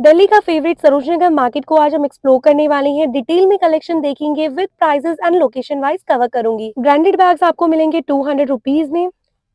दिल्ली का favourite सरोजनगर market को आज हम एक्सप्लोर करने वाले हैं डिटेल में कलेक्शन देखेंगे with prices and location wise cover करूंगी ब्रांडेड बैग्स आपको मिलेंगे टू हंड्रेड रुपीज में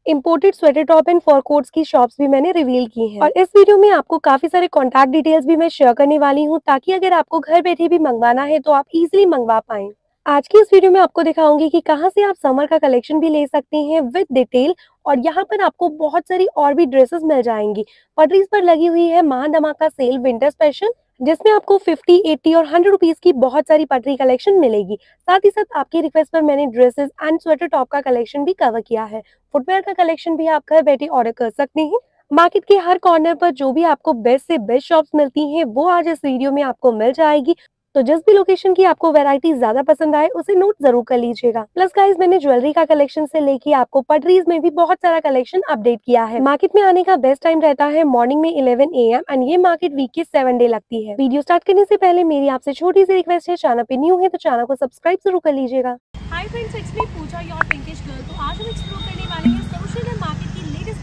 imported sweater top and fur coats की शॉप्स भी मैंने रिवील की हैं और इस वीडियो में आपको काफी सारे कॉन्टैक्ट डिटेल्स भी मैं शेयर करने वाली हूँ ताकि अगर आपको घर बैठे भी मंगवाना है तो आप इजिली मंगवा पाए आज की इस वीडियो में आपको दिखाऊंगी कि कहाँ से आप समर का कलेक्शन भी ले सकते हैं विद डिटेल और यहाँ पर आपको बहुत सारी और भी ड्रेसेस मिल जाएंगी पटरीज पर लगी हुई है का सेल विंटर स्पेशल जिसमें आपको 50, 80 और 100 रुपीज की बहुत सारी पटरी कलेक्शन मिलेगी साथ ही साथ आपकी रिक्वेस्ट पर मैंने ड्रेसेस एंड स्वेटर टॉप का कलेक्शन भी कवर किया है फुटवेयर का कलेक्शन भी आप घर बैठे ऑर्डर कर सकते हैं मार्केट के हर कॉर्नर पर जो भी आपको बेस्ट से बेस्ट शॉप्स मिलती हैं वो आज इस वीडियो में आपको मिल जाएगी तो जिस भी लोकेशन की आपको वेरायटी ज्यादा पसंद आए उसे नोट जरूर कर लीजिएगा प्लस गाइज मैंने ज्वेलरी का कलेक्शन से लेके आपको पटरीज में भी बहुत सारा कलेक्शन अपडेट किया है मार्केट में आने का बेस्ट टाइम रहता है मॉर्निंग में इलेवन ए एम एंड ये मार्केट वीक के सेवन डे लगती है वीडियो स्टार्ट करने से पहले मेरी आपसे छोटी सी रिक्वेस्ट है चैनल पे न्यू है तो चैनल को सब्सक्राइब जरूर कर लीजिएगा hi friends it's me Pooja your pinkish girl तो आज हम एक्सप्लोर करने वाले हैं सोशल मार्केट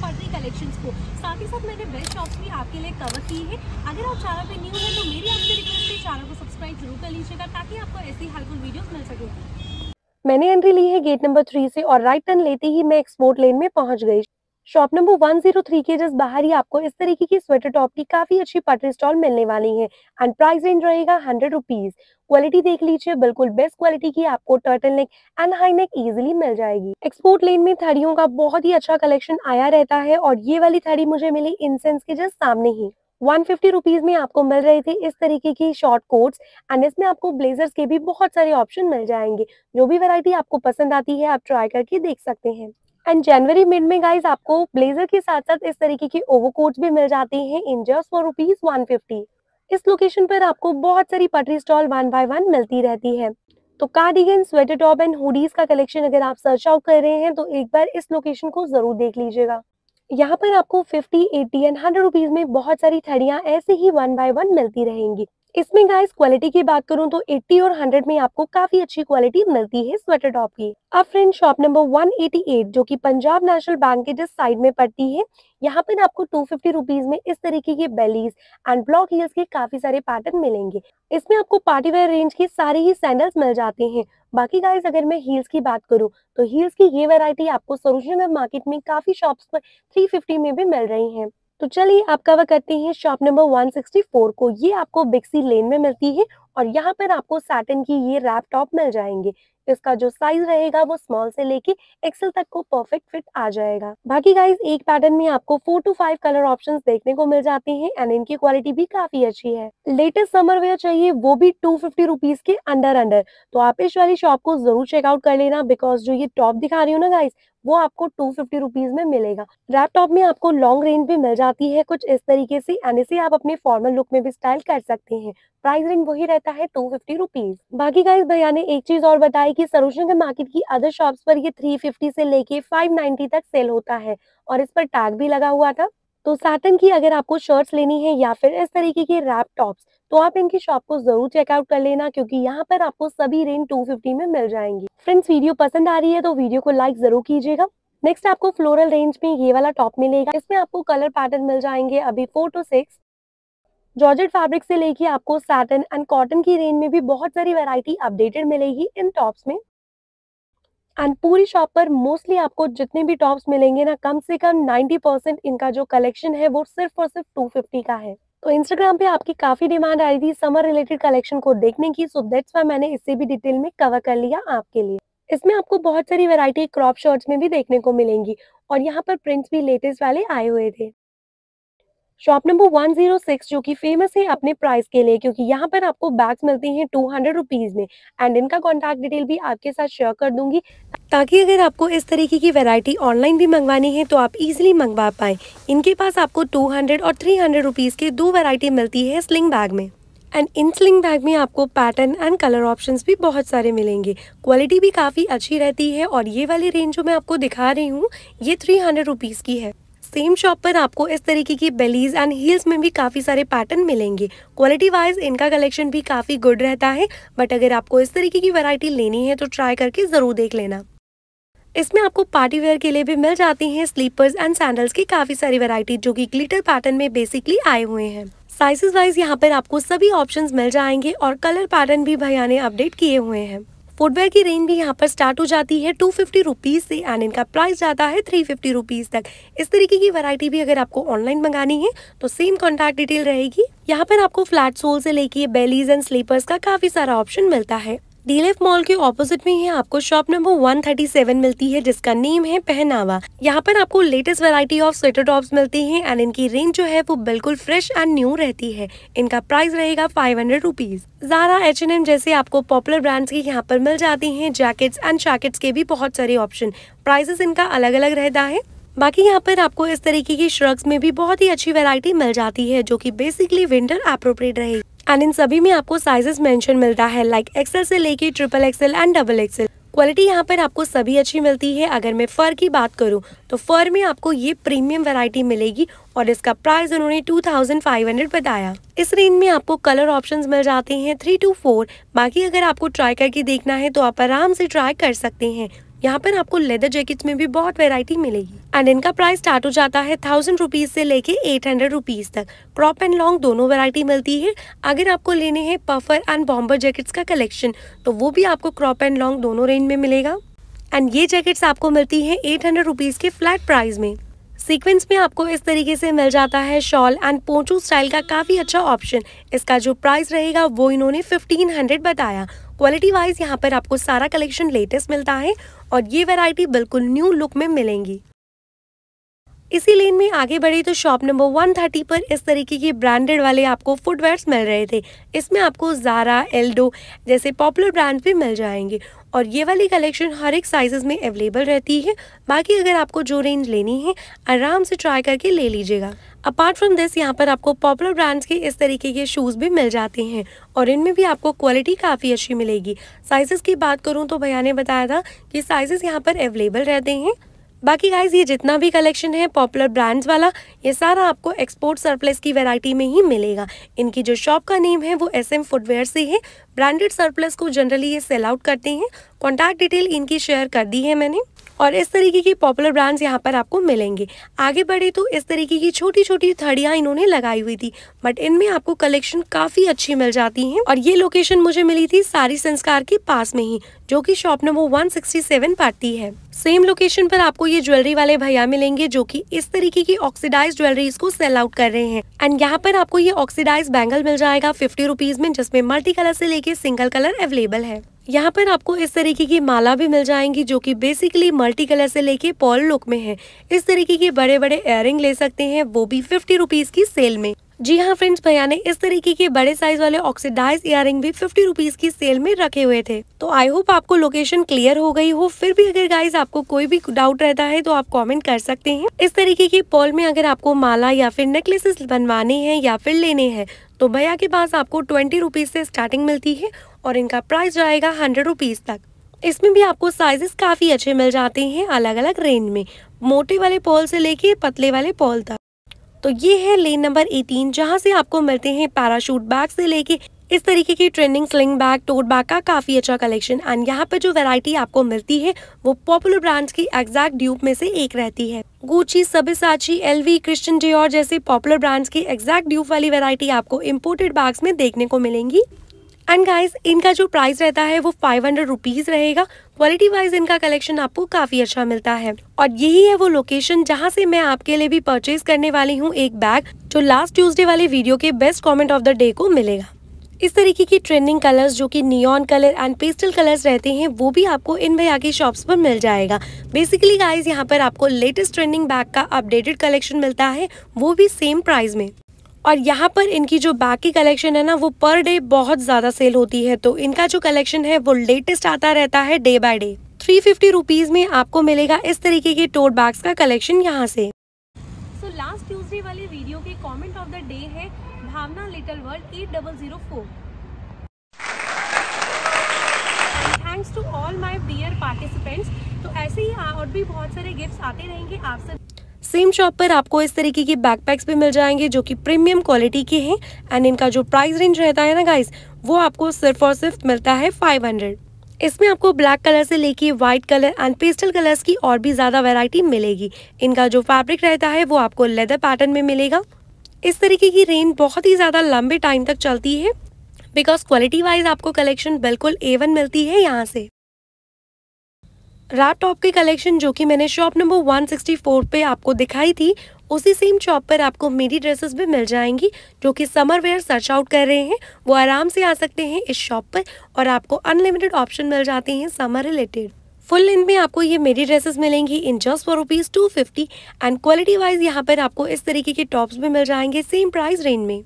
पटरी कलेक्शन को साथ ही साथ मैंने बेस्ट शॉप्स भी आपके लिए कवर की है अगर आप चैनल पे न्यू हैं तो मेरी आपसे रिक्वेस्ट है चैनल को सब्सक्राइब जरूर कर लीजिएगा ताकि आपको ऐसी हेल्पफुल वीडियोस मिल सके मैंने एंट्री ली है गेट नंबर थ्री से और राइट टर्न लेते ही मैं एक्सपोर्ट लेन में पहुंच गई shop number one zero three के जस्ट बाहर ही आपको इस तरीके की स्वेटर टॉप की काफी अच्छी पटरी स्टॉल मिलने वाली है एंड प्राइस रेंज रहेगा हंड्रेड रुपीज क्वालिटी देख लीजिए बिल्कुल बेस्ट क्वालिटी की आपको turtle neck and high neck easily मिल जाएगी एक्सपोर्ट लेन में थड़ियों का बहुत ही अच्छा कलेक्शन आया रहता है और ये वाली थड़ी मुझे मिली इंसेंस के जस्ट सामने ही वन फिफ्टी रुपीज में आपको मिल रहे थे इस तरीके की शॉर्ट कोट्स एंड इसमें आपको ब्लेजर्स के भी बहुत सारे ऑप्शन मिल जाएंगे जो भी वैरायटी आपको पसंद आती है आप ट्राई करके देख सकते हैं एंड जनवरी मिड में गाइज आपको ब्लेजर के साथ साथ इस तरीके की ओवरकोट भी मिल जाती है in just for rupees one fifty इस लोकेशन पर आपको बहुत सारी पटरी स्टॉल वन बाय वन मिलती रहती है तो cardigan sweater top and hoodies का कलेक्शन अगर आप सर्च आउट कर रहे हैं तो एक बार इस लोकेशन को जरूर देख लीजिएगा यहाँ पर आपको 50, 80 एंड 100 रुपीज में बहुत सारी थड़िया ऐसे ही वन बाय वन मिलती रहेंगी इसमें गाइस क्वालिटी की बात करूं तो 80 और 100 में आपको काफी अच्छी क्वालिटी मिलती है स्वेटर टॉप की अब फ्रेंड शॉप नंबर 188 जो कि पंजाब नेशनल बैंक के जिस साइड में पड़ती है यहाँ पर आपको टू फिफ्टी में इस तरीके के बेलीज एंड ब्लॉक हील्स के काफी सारे पैटर्न मिलेंगे इसमें आपको पार्टी वेयर रेंज के सारे ही सैंडल्स मिल जाते हैं बाकी गाइस अगर मैं हील्स की बात करूँ तो हील्स की ये वेरायटी आपको सोलूशन मार्केट में काफी शॉप पर थ्री में भी मिल रही है तो चलिए आप कवर करते हैं शॉप नंबर 164 को ये आपको बिक्सी लेन में मिलती है और यहाँ पर आपको सैटन की ये रैप टॉप मिल जाएंगे इसका जो साइज रहेगा वो स्मॉल से लेके एक्सेल तक को परफेक्ट फिट आ जाएगा बाकी गाइज एक पैटर्न में आपको four to five colour options देखने को मिल जाते हैं एंड इनकी क्वालिटी भी काफी अच्छी है लेटेस्ट समर वेयर चाहिए वो भी टू फिफ्टी रुपीज के अंडर अंडर तो आप इस वाली शॉप को जरूर चेकआउट कर लेना बिकॉज जो ये टॉप दिखा रही हूँ ना गाइज वो आपको टू फिफ्टी रुपीज में मिलेगा लैपटॉप में आपको लॉन्ग रेंज भी मिल जाती है कुछ इस तरीके से एंड इसे आप अपने फॉर्मल लुक में भी स्टाइल कर सकते हैं प्राइस रेंज वही रहता है टू फिफ्टी रुपीज बाकी का भैया ने एक चीज और बताई कि सरोजनगर मार्केट की अदर शॉप पर ये थ्री फिफ्टी से लेके फाइव नाइन्टी तक सेल होता है और इस पर टैग भी लगा हुआ था तो साटन की अगर आपको शर्ट्स लेनी है या फिर इस तरीके के रैप टॉप्स तो आप इनकी शॉप को जरूर चेकआउट कर लेना क्योंकि यहाँ पर आपको सभी रेंज 250 में मिल जाएंगी फ्रेंड्स वीडियो पसंद आ रही है तो वीडियो को लाइक जरूर कीजिएगा नेक्स्ट आपको फ्लोरल रेंज में ये वाला टॉप मिलेगा इसमें आपको कलर पैटर्न मिल जाएंगे अभी four to six georgette fabric से लेके आपको सैटन एंड कॉटन की रेंज में भी बहुत सारी वेरायटी अपडेटेड मिलेगी इन टॉप्स में एंड पूरी शॉप पर मोस्टली आपको जितने भी टॉप्स मिलेंगे ना कम से कम 90 परसेंट इनका जो कलेक्शन है वो सिर्फ और सिर्फ 250 का है तो इंस्टाग्राम पे आपकी काफ़ी डिमांड आ रही थी समर रिलेटेड कलेक्शन को देखने की सो दैट्स वाई मैंने इसे भी डिटेल में कवर कर लिया आपके लिए इसमें आपको बहुत सारी वैरायटी क्रॉप शर्ट्स में भी देखने को मिलेंगी और यहाँ पर प्रिंट्स भी लेटेस्ट वाले आए हुए थे शॉप नंबर 106 जो कि फेमस है अपने प्राइस के लिए क्योंकि यहाँ पर आपको बैग्स मिलते हैं टू हंड्रेड रुपीज में एंड इनका कॉन्टैक्ट डिटेल भी आपके साथ शेयर कर दूंगी ताकि अगर आपको इस तरीके की वैरायटी ऑनलाइन भी मंगवानी है तो आप इजीली मंगवा पाएं इनके पास आपको 200 और 300 हंड्रेड के दो वैरायटी मिलती है स्लिंग बैग में एंड इन स्लिंग बैग में आपको पैटर्न एंड कलर ऑप्शंस भी बहुत सारे मिलेंगे क्वालिटी भी काफ़ी अच्छी रहती है और ये वाली रेंज जो मैं आपको दिखा रही हूँ ये थ्री हंड्रेड रुपीज़ की है सेम शॉप पर आपको इस तरीके की बेलीज एंड हील्स में भी काफ़ी सारे पैटर्न मिलेंगे क्वालिटी वाइज इनका कलेक्शन भी काफ़ी गुड रहता है बट अगर आपको इस तरीके की वैरायटी लेनी है तो ट्राई करके ज़रूर देख लेना इसमें आपको पार्टी वेयर के लिए भी मिल जाती हैं स्लीपर्स एंड सैंडल्स की काफ़ी सारी वैरायटी जो कि ग्लिटर पैटर्न में बेसिकली आए हुए हैं साइजेस वाइज यहाँ पर आपको सभी ऑप्शंस मिल जाएंगे और कलर पैटर्न भी भैया ने अपडेट किए हुए हैं फुटवेयर की रेंज भी यहाँ पर स्टार्ट हो जाती है टू फिफ्टी रुपीज़ से एंड इनका प्राइस जाता है थ्री फिफ्टी रुपीज़ तक इस तरीके की वैरायटी भी अगर आपको ऑनलाइन मंगानी है तो सेम कॉन्टैक्ट डिटेल रहेगी यहाँ पर आपको फ्लैट सोल से लेके बेलीज एंड स्लीपर्स का काफ़ी सारा ऑप्शन मिलता है डीलेफ मॉल के ऑपोजिट में ही आपको शॉप नंबर 137 मिलती है जिसका नेम है पहनावा यहाँ पर आपको latest variety of sweater tops मिलती हैं एंड इनकी रेंज जो है वो बिल्कुल फ्रेश एंड न्यू रहती है इनका प्राइस रहेगा five hundred rupees Zara H N M जैसे आपको पॉपुलर ब्रांड्स की यहाँ पर मिल जाती है जैकेट्स एंड शैकेट्स के भी बहुत सारे ऑप्शन प्राइसेस इनका अलग अलग रहता है बाकी यहाँ पर आपको इस तरीके की श्रग्स में भी बहुत ही अच्छी वेरायटी मिल जाती है जो की बेसिकली विंटर अप्रोप्रिएट रहेगी एंड इन सभी में आपको साइजेस मेंशन मिलता है लाइक एक्सेल से लेके triple XL and double XL quality यहाँ पर आपको सभी अच्छी मिलती है अगर मैं फ़र की बात करूँ तो फ़र में आपको ये प्रीमियम वैरायटी मिलेगी और इसका प्राइस उन्होंने 2500 बताया इस रेंज में आपको कलर ऑप्शंस मिल जाते हैं थ्री टू फोर बाकी अगर आपको ट्राई करके देखना है तो आप आराम से ट्राई कर सकते हैं यहाँ पर आपको लेदर जैकेट में भी बहुत वेरायटी मिलेगी एंड इनका प्राइस स्टार्ट हो जाता है थाउजेंड रुपीज से लेके एट हंड्रेड रुपीज तक क्रॉप एंड लॉन्ग दोनों वेरायटी मिलती है अगर आपको लेने हैं पफर एंड बॉम्बर जैकेट का कलेक्शन तो वो भी आपको क्रॉप एंड लॉन्ग दोनों रेंज में मिलेगा एंड ये जैकेट्स आपको मिलती हैं एट हंड्रेड रुपीज़ के फ्लैट प्राइस में सीक्वेंस में आपको इस तरीके से मिल जाता है शॉल एंड पोचू स्टाइल का काफ़ी अच्छा ऑप्शन इसका जो प्राइस रहेगा वो इन्होंने फिफ्टीन हंड्रेड बताया क्वालिटी वाइज यहाँ पर आपको सारा कलेक्शन लेटेस्ट मिलता है और ये वैरायटी बिल्कुल न्यू लुक में मिलेंगी इसी लेन में आगे बढ़े तो शॉप नंबर 130 पर इस तरीके के ब्रांडेड वाले आपको फुटवेयर्स मिल रहे थे इसमें आपको ज़ारा एल्डो जैसे पॉपुलर ब्रांड भी मिल जाएंगे और ये वाली कलेक्शन हर एक साइजेस में अवेलेबल रहती है बाकी अगर आपको जो रेंज लेनी है आराम से ट्राई करके ले लीजिएगा अपार्ट फ्रॉम दिस यहाँ पर आपको पॉपुलर ब्रांड्स के इस तरीके के शूज़ भी मिल जाते हैं और इनमें भी आपको क्वालिटी काफ़ी अच्छी मिलेगी साइजेस की बात करूँ तो भैया ने बताया था कि साइजेस यहाँ पर अवेलेबल रहते हैं बाकी गाइज ये जितना भी कलेक्शन है पॉपुलर ब्रांड्स वाला ये सारा आपको एक्सपोर्ट सरप्लस की वैरायटी में ही मिलेगा इनकी जो शॉप का नेम है वो एस एम फुटवेयर से है ब्रांडेड सरप्लस को जनरली ये सेल आउट करते हैं कॉन्टैक्ट डिटेल इनकी शेयर कर दी है मैंने और इस तरीके की पॉपुलर ब्रांड्स यहाँ पर आपको मिलेंगे आगे बढ़े तो इस तरीके की छोटी छोटी थड़ियाँ इन्होंने लगाई हुई थी बट इनमें आपको कलेक्शन काफ़ी अच्छी मिल जाती हैं और ये लोकेशन मुझे मिली थी सारी संस्कार के पास में ही जो कि शॉप नंबर 167 पाती है सेम लोकेशन पर आपको ये ज्वेलरी वाले भैया मिलेंगे जो कि इस तरीके की ऑक्सीडाइज ज्वेलरी को सेल आउट कर रहे हैं एंड यहाँ पर आपको ये ऑक्सीडाइज बैंगल मिल जाएगा फिफ्टी रुपीज में जिसमें मल्टी कलर से लेके सिंगल कलर अवेलेबल है यहाँ पर आपको इस तरीके की माला भी मिल जाएंगी जो कि बेसिकली मल्टी कलर से लेके पॉल लुक में है इस तरीके के बड़े बड़े इयर ले सकते हैं वो भी फिफ्टी रुपीज की सेल में जी हाँ फ्रेंड्स भैया ने इस तरीके के बड़े साइज वाले ऑक्सीडाइज इयर भी फिफ्टी रुपीज की सेल में रखे हुए थे तो आई होप आपको लोकेशन क्लियर हो गई हो फिर भी अगर गाइज आपको कोई भी डाउट रहता है तो आप कमेंट कर सकते हैं इस तरीके की पॉल में अगर आपको माला या फिर नेकलेसेस बनवाने हैं या फिर लेने हैं तो भैया के पास आपको ट्वेंटी रुपीज से स्टार्टिंग मिलती है और इनका प्राइस जाएगा हंड्रेड रुपीज तक इसमें भी आपको साइजेस काफी अच्छे मिल जाते हैं अलग अलग रेंज में मोटे वाले पॉल से लेके पतले वाले पॉल तक तो ये है लेन नंबर एटीन जहाँ से आपको मिलते हैं पैराशूट बैग से लेके इस तरीके की trending sling bag tote bag का काफ़ी अच्छा कलेक्शन एंड यहाँ पर जो वैरायटी आपको मिलती है वो पॉपुलर ब्रांड्स की एग्जैक्ट ड्यूप में से एक रहती है Gucci Sabyasachi LV Christian Dior जैसे पॉपुलर ब्रांड्स की एग्जैक्ट ड्यूप वाली वैरायटी आपको इम्पोर्टेड बैग्स में देखने को मिलेंगी एंड गाइज इनका जो प्राइस रहता है वो फाइव हंड्रेड रुपीज़ रहेगा क्वालिटी वाइज इनका कलेक्शन आपको काफ़ी अच्छा मिलता है और यही है वो लोकेशन जहाँ से मैं आपके लिए भी परचेज करने वाली हूँ एक बैग जो लास्ट ट्यूजडे वाले वीडियो के best comment of the day को मिलेगा इस तरीके की ट्रेंडिंग कलर्स जो कि neon colour and pastel colours रहते हैं वो भी आपको इन भैया की शॉप्स पर मिल जाएगा बेसिकली गाइस यहाँ पर आपको लेटेस्ट ट्रेंडिंग बैग का अपडेटेड कलेक्शन मिलता है वो भी सेम प्राइस में और यहाँ पर इनकी जो बाकी कलेक्शन है ना वो पर डे बहुत ज़्यादा सेल होती है तो इनका जो कलेक्शन है वो लेटेस्ट आता रहता है day by day three fifty में आपको मिलेगा इस तरीके के टोट बैग्स का कलेक्शन यहाँ से सो लास्ट ट्यूजडे वाले वीडियो के कमेंट ऑफ द डे है Bhavna little world eight double zero four thanks to all my dear participants तो ऐसे ही और भी बहुत सारे गिफ्ट आते रहेंगे आप सब सेम शॉप पर आपको इस तरीके के बैकपैक्स भी मिल जाएंगे जो कि प्रीमियम क्वालिटी के हैं एंड इनका जो प्राइस रेंज रहता है ना गाइस वो आपको सिर्फ और सिर्फ मिलता है फाइव हंड्रेड इसमें आपको ब्लैक कलर से लेके white colour and pastel colours की और भी ज़्यादा वेराइटी मिलेगी इनका जो फैब्रिक रहता है वो आपको लेदर पैटर्न में मिलेगा इस तरीके की रेंज बहुत ही ज़्यादा लंबे टाइम तक चलती है बिकॉज क्वालिटी वाइज आपको कलेक्शन बिल्कुल एवन मिलती है यहाँ से रात टॉप की कलेक्शन जो कि मैंने शॉप नंबर 164 पे आपको दिखाई थी उसी सेम शॉप पर आपको मेरी ड्रेसेस भी मिल जाएंगी जो कि समर वेयर सर्च आउट कर रहे हैं वो आराम से आ सकते हैं इस शॉप पर और आपको अनलिमिटेड ऑप्शन मिल जाते हैं समर रिलेटेड फुल लेंथ में आपको ये मेरी ड्रेसेस मिलेंगी in just for rupees two fifty and quality wise यहाँ पर आपको इस तरीके के टॉप्स भी मिल जाएंगे सेम प्राइस रेंज में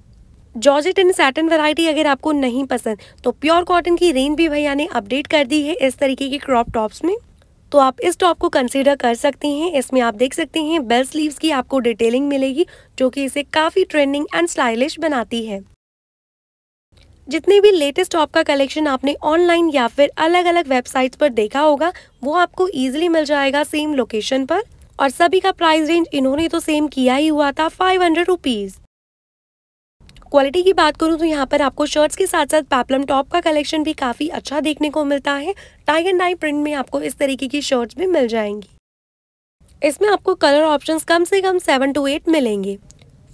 जॉर्जेट एंड सैटन वैरायटी अगर आपको नहीं पसंद तो प्योर कॉटन की रेंज भी भैया ने अपडेट कर दी है इस तरीके के क्रॉप टॉप्स में तो आप इस टॉप को कंसीडर कर सकती हैं इसमें आप देख सकते हैं बेल स्लीव्स की आपको डिटेलिंग मिलेगी जो कि इसे काफ़ी ट्रेंडिंग एंड स्टाइलिश बनाती है जितने भी लेटेस्ट टॉप का कलेक्शन आपने ऑनलाइन या फिर अलग अलग वेबसाइट्स पर देखा होगा वो आपको ईजिली मिल जाएगा सेम लोकेशन पर और सभी का प्राइस रेंज इन्होंने तो सेम किया ही हुआ था फाइव हंड्रेड रुपीज़ क्वालिटी की बात करूँ तो यहाँ पर आपको शर्ट्स के साथ साथ पैपलम टॉप का कलेक्शन भी काफ़ी अच्छा देखने को मिलता है टाइगर नाई प्रिंट में आपको इस तरीके की शर्ट्स भी मिल जाएंगी इसमें आपको कलर ऑप्शंस कम से कम सेवन टू एट मिलेंगे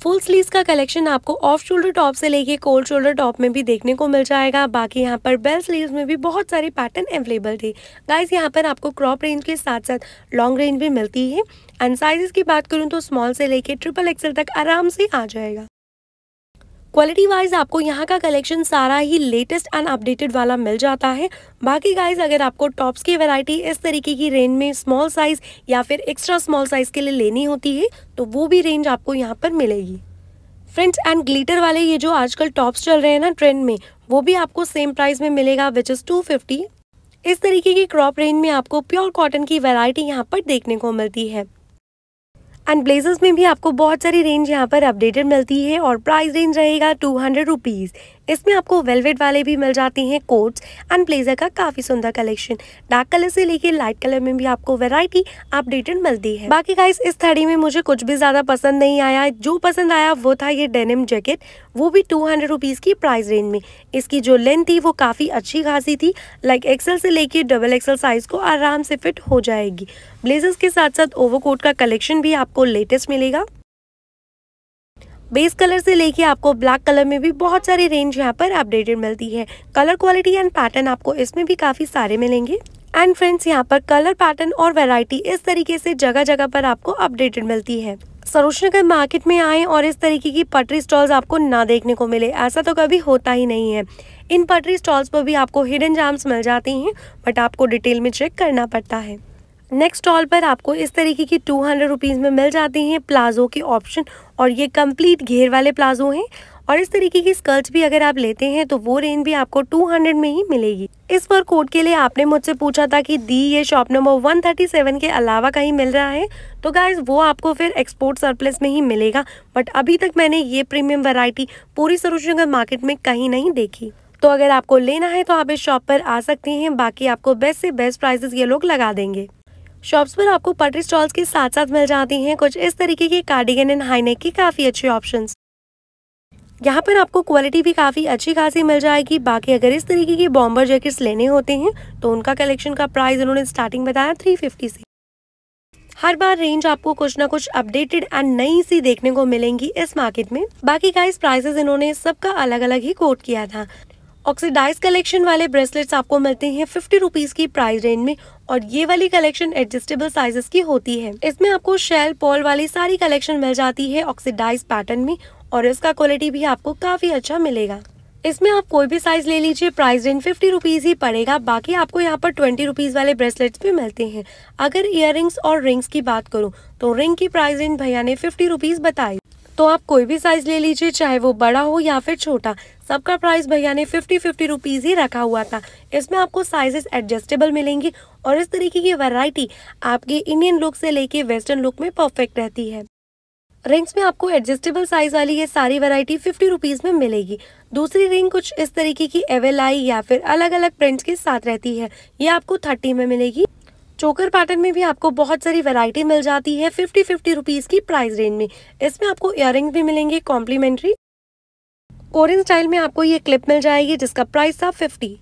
फुल स्लीव्स का कलेक्शन आपको ऑफ शोल्डर टॉप से लेके कोल्ड शोल्डर टॉप में भी देखने को मिल जाएगा बाकी यहाँ पर बेल स्लीव्स में भी बहुत सारे पैटर्न अवेलेबल थे गाइस यहाँ पर आपको क्रॉप रेंज के साथ साथ लॉन्ग रेंज भी मिलती है एंड साइजेस की बात करूँ तो स्मॉल से लेके ट्रिपल एक्सल तक आराम से आ जाएगा क्वालिटी वाइज आपको यहाँ का कलेक्शन सारा ही लेटेस्ट एंड अपडेटेड वाला मिल जाता है बाकी गाइज अगर आपको टॉप्स की वैरायटी इस तरीके की रेंज में स्मॉल साइज़ या फिर एक्स्ट्रा स्मॉल साइज़ के लिए लेनी होती है तो वो भी रेंज आपको यहाँ पर मिलेगी फ्रेंड्स एंड ग्लीटर वाले ये जो आजकल टॉप्स चल रहे हैं ना ट्रेंड में वो भी आपको सेम प्राइस में मिलेगा विच इज़ टू फिफ्टी इस तरीके की क्रॉप रेंज में आपको प्योर कॉटन की वेरायटी यहाँ पर देखने को मिलती है एंड ब्लेजर्स में भी आपको बहुत सारी रेंज यहाँ पर अपडेटेड मिलती है और प्राइस रेंज रहेगा टू हंड्रेड रुपीज़ इसमें आपको वेलवेट वाले भी मिल जाते हैं कोट्स एंड ब्लेजर का काफ़ी सुंदर कलेक्शन डार्क कलर से लेके लाइट कलर में भी आपको वेराइटी अपडेटेड मिलती है बाकी गाइस इस थड़ी में मुझे कुछ भी ज़्यादा पसंद नहीं आया जो पसंद आया वो था ये डेनिम जैकेट वो भी टू हंड्रेड रुपीज़ की प्राइस रेंज में इसकी जो लेंथ थी वो काफ़ी अच्छी खासी थी लाइक एक्सल से लेके डबल एक्सल साइज़ को आराम से फिट हो जाएगी ब्लेजर्स के साथ साथ ओवरकोट का कलेक्शन भी आपको लेटेस्ट मिलेगा बेस कलर से लेके आपको ब्लैक कलर में भी बहुत सारी रेंज यहाँ पर अपडेटेड मिलती है कलर क्वालिटी एंड पैटर्न आपको इसमें भी काफ़ी सारे मिलेंगे एंड फ्रेंड्स यहाँ पर कलर पैटर्न और वेराइटी इस तरीके से जगह जगह पर आपको अपडेटेड मिलती है सरोजनगर मार्केट में आए और इस तरीके की पटरी स्टॉल्स आपको ना देखने को मिले ऐसा तो कभी होता ही नहीं है इन पटरी स्टॉल्स पर भी आपको हिडन जाम्स मिल जाती हैं बट आपको डिटेल में चेक करना पड़ता है नेक्स्ट स्टॉल पर आपको इस तरीके की टू हंड्रेड रुपीज़ में मिल जाती हैं प्लाजो के ऑप्शन और ये कंप्लीट घेर वाले प्लाजो हैं और इस तरीके की स्कर्ट्स भी अगर आप लेते हैं तो वो रेंज भी आपको 200 में ही मिलेगी इस वर्क कोड के लिए आपने मुझसे पूछा था कि दी ये शॉप नंबर 137 के अलावा कहीं मिल रहा है तो गाइज वो आपको फिर एक्सपोर्ट सरप्लस में ही मिलेगा बट अभी तक मैंने ये प्रीमियम वेरायटी पूरी सरोजनगर मार्केट में कहीं नहीं देखी तो अगर आपको लेना है तो आप इस शॉप पर आ सकते हैं बाकी आपको बेस्ट से बेस्ट प्राइजेस ये लोग लगा देंगे शॉप्स पर आपको पटरी स्टॉल्स के साथ साथ मिल जाती हैं कुछ इस तरीके के कार्डिगन एंड हाईनेक के काफ़ी अच्छे ऑप्शन यहाँ पर आपको क्वालिटी भी काफ़ी अच्छी खासी मिल जाएगी बाकी अगर इस तरीके के बॉम्बर जैकेट्स लेने होते हैं तो उनका कलेक्शन का प्राइस उन्होंने स्टार्टिंग बताया थ्री फिफ्टी से हर बार रेंज आपको कुछ ना कुछ अपडेटेड एंड नई सी देखने को मिलेंगी इस मार्केट में बाकी इस प्राइसेस इन्होंने सबका अलग अलग ही कोट किया था ऑक्सीडाइज कलेक्शन वाले ब्रेसलेट्स आपको मिलते हैं फिफ्टी रुपीज़ की प्राइस रेंज में और ये वाली कलेक्शन एडजस्टेबल साइजेस की होती है इसमें आपको शेल पॉल वाली सारी कलेक्शन मिल जाती है ऑक्सीडाइज पैटर्न में और इसका क्वालिटी भी आपको काफी अच्छा मिलेगा इसमें आप कोई भी साइज ले लीजिए प्राइस रेंज फिफ्टी रुपीज ही पड़ेगा बाकी आपको यहाँ पर ट्वेंटी रुपीज वाले ब्रेसलेट्स भी मिलते हैं अगर इयर और रिंग्स की बात करूँ तो रिंग की प्राइस रेंज भैया ने फिफ्टी रुपीज बताई तो आप कोई भी साइज ले लीजिए चाहे वो बड़ा हो या फिर छोटा सबका प्राइस भैया ने फिफ्टी फिफ्टी रुपीज़ ही रखा हुआ था इसमें आपको साइजेस एडजस्टेबल मिलेंगी और इस तरीके की वैरायटी आपके इंडियन लुक से लेके वेस्टर्न लुक में परफेक्ट रहती है रिंग्स में आपको एडजस्टेबल साइज वाली ये सारी वैरायटी फिफ्टी रुपीज़ में मिलेगी दूसरी रिंग कुछ इस तरीके की एवेलाई या फिर अलग अलग प्रिंट्स के साथ रहती है ये आपको थर्टी में मिलेगी चोकर पैटर्न में भी आपको बहुत सारी वैरायटी मिल जाती है फिफ्टी फिफ्टी रुपीज़ की प्राइस रेंज में इसमें आपको इयर भी मिलेंगे कॉम्प्लीमेंट्री कोरियन स्टाइल में आपको ये क्लिप मिल जाएगी जिसका प्राइस था फिफ्टी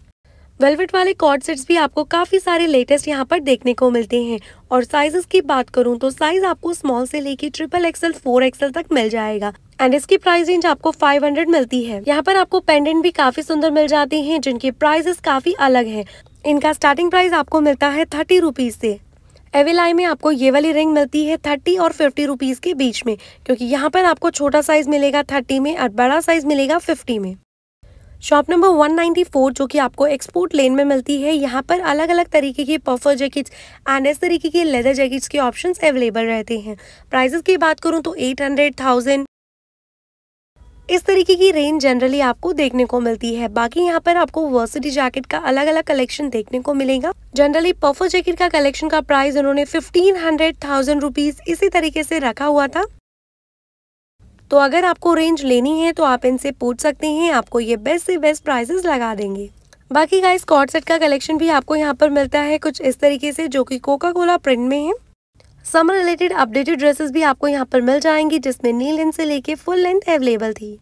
वेलवेट वाले कॉर्ड सेट्स भी आपको काफ़ी सारे लेटेस्ट यहाँ पर देखने को मिलते हैं और साइजेस की बात करूँ तो साइज़ आपको स्मॉल से लेके ट्रिपल एक्सएल फोर एक्सएल तक मिल जाएगा एंड इसकी प्राइस रेंज आपको 500 मिलती है यहाँ पर आपको पेंडेंट भी काफी सुंदर मिल जाते हैं जिनके प्राइजेस काफी अलग हैं इनका स्टार्टिंग प्राइस आपको मिलता है थर्टी रुपीज से एवेलाई में आपको ये वाली रिंग मिलती है थर्टी और फिफ्टी रुपीज़ के बीच में क्योंकि यहाँ पर आपको छोटा साइज़ मिलेगा थर्टी में और बड़ा साइज़ मिलेगा फिफ्टी में शॉप नंबर 194 जो कि आपको एक्सपोर्ट लेन में मिलती है यहाँ पर अलग अलग तरीके की पफर जैकेट्स एंड इस तरीके के लेदर जैकेट्स के ऑप्शंस अवेलेबल रहते हैं प्राइजेस की बात करूँ तो एट हंड्रेड थाउजेंड इस तरीके की रेंज जनरली आपको देखने को मिलती है बाकी यहाँ पर आपको वर्सिटी जैकेट का अलग अलग कलेक्शन देखने को मिलेगा जनरली पफर जैकेट का कलेक्शन का प्राइस उन्होंने फिफ्टीन हंड्रेड थाउजेंड रुपीज इसी तरीके से रखा हुआ था तो अगर आपको रेंज लेनी है तो आप इनसे पूछ सकते हैं आपको ये बेस्ट से बेस्ट प्राइजेस लगा देंगे बाकी का इस सेट का कलेक्शन भी आपको यहाँ पर मिलता है कुछ इस तरीके से जो कि कोका कोला प्रिंट में है समर रिलेटेड अपडेटेड ड्रेसेस भी आपको यहाँ पर मिल जाएंगी जिसमें नील लेंथ से लेके फुल लेंथ अवेलेबल थी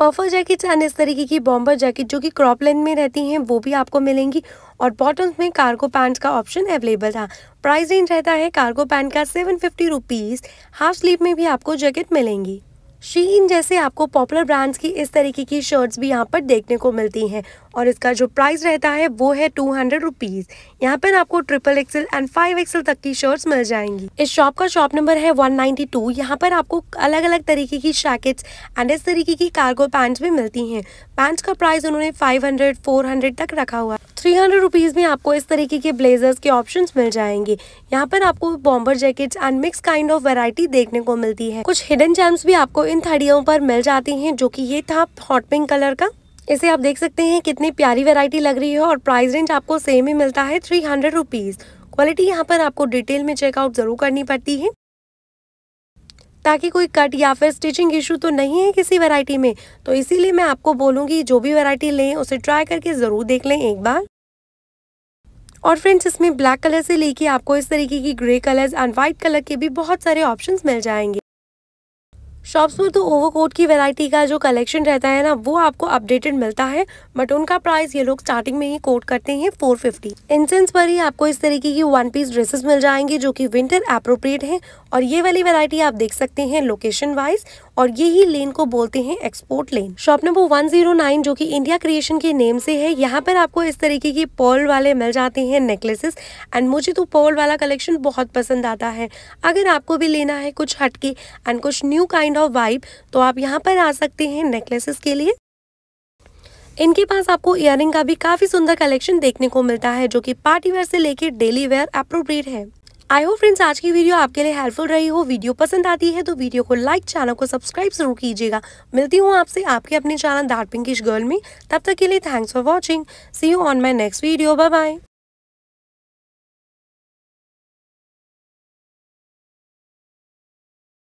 पफर जैकेट एंड इस तरीके की बॉम्बर जैकेट जो कि क्रॉप लेंथ में रहती हैं वो भी आपको मिलेंगी और बॉटम्स में कार्गो पैंट का ऑप्शन अवेलेबल था प्राइस रेंज रहता है कार्गो पैंट का seven fifty rupees half sleeve में भी आपको जैकेट मिलेंगी शीन जैसे आपको पॉपुलर ब्रांड्स की इस तरीके की शर्ट्स भी यहाँ पर देखने को मिलती हैं और इसका जो प्राइस रहता है वो है टू हंड्रेड रुपीज़ यहाँ पर आपको triple XL and five XL तक की शर्ट्स मिल जाएंगी इस शॉप का शॉप नंबर है वन नाइन्टी टू यहाँ पर आपको अलग अलग तरीके की शैकेट्स एंड इस तरीके की कार्गो पैंट्स भी मिलती हैं पैंट्स का प्राइस उन्होंने फाइव हंड्रेड फोर हंड्रेड तक रखा हुआ थ्री हंड्रेड रुपीज़ में आपको इस तरीके के ब्लेजर्स के ऑप्शन मिल जाएंगे यहाँ पर आपको bomber jackets and mix kind of variety देखने को मिलती है कुछ हिडन जेम्स भी आपको इन थड़ियों पर मिल जाती हैं जो कि ये था हॉट पिंक कलर का इसे आप देख सकते हैं कितनी प्यारी वैरायटी लग रही है और प्राइस रेंज आपको सेम ही मिलता है थ्री हंड्रेड रुपीज़ क्वालिटी यहाँ पर आपको डिटेल में चेकआउट ज़रूर करनी पड़ती है ताकि कोई कट या फिर स्टिचिंग इशू तो नहीं है किसी वैरायटी में तो इसीलिए मैं आपको बोलूँगी जो भी वैरायटी लें उसे ट्राई करके ज़रूर देख लें एक बार और फ्रेंड्स इसमें ब्लैक कलर से लेके आपको इस तरीके की grey colours and white colour के भी बहुत सारे ऑप्शंस मिल जाएंगे शॉप्स पर तो ओवरकोट की वैरायटी का जो कलेक्शन रहता है ना वो आपको अपडेटेड मिलता है बट उनका प्राइस ये लोग स्टार्टिंग में ही कोट करते हैं 450 फिफ्टी इंसेंस पर ही आपको इस तरीके की वन पीस ड्रेसेस मिल जाएंगे जो कि विंटर अप्रोप्रिएट हैं और ये वाली वेरायटी आप देख सकते हैं लोकेशन वाइज और ये ही लेन को बोलते हैं एक्सपोर्ट लेन शॉप नंबर 109 जो कि इंडिया क्रिएशन के नेम से है यहाँ पर आपको इस तरीके की पर्ल वाले मिल जाते हैं नेकलेसेस एंड मुझे तो पर्ल वाला कलेक्शन बहुत पसंद आता है अगर आपको भी लेना है कुछ हटके एंड कुछ न्यू काइंड ऑफ वाइब तो आप यहाँ पर आ सकते हैं नेकलेसेस के लिए इनके पास आपको इयर का भी काफ़ी सुंदर कलेक्शन देखने को मिलता है जो कि पार्टी वेयर से लेकर डेली वेयर अप्रोप्रिएट है आई होप फ्रेंड्स आज की वीडियो आपके लिए हेल्पफुल रही हो वीडियो पसंद आती है तो वीडियो को लाइक चैनल को सब्सक्राइब जरूर कीजिएगा मिलती हूँ आपसे आपके अपने चैनल दैट पिंकिश गर्ल में तब तक के लिए thanks for watching see you on my next video bye bye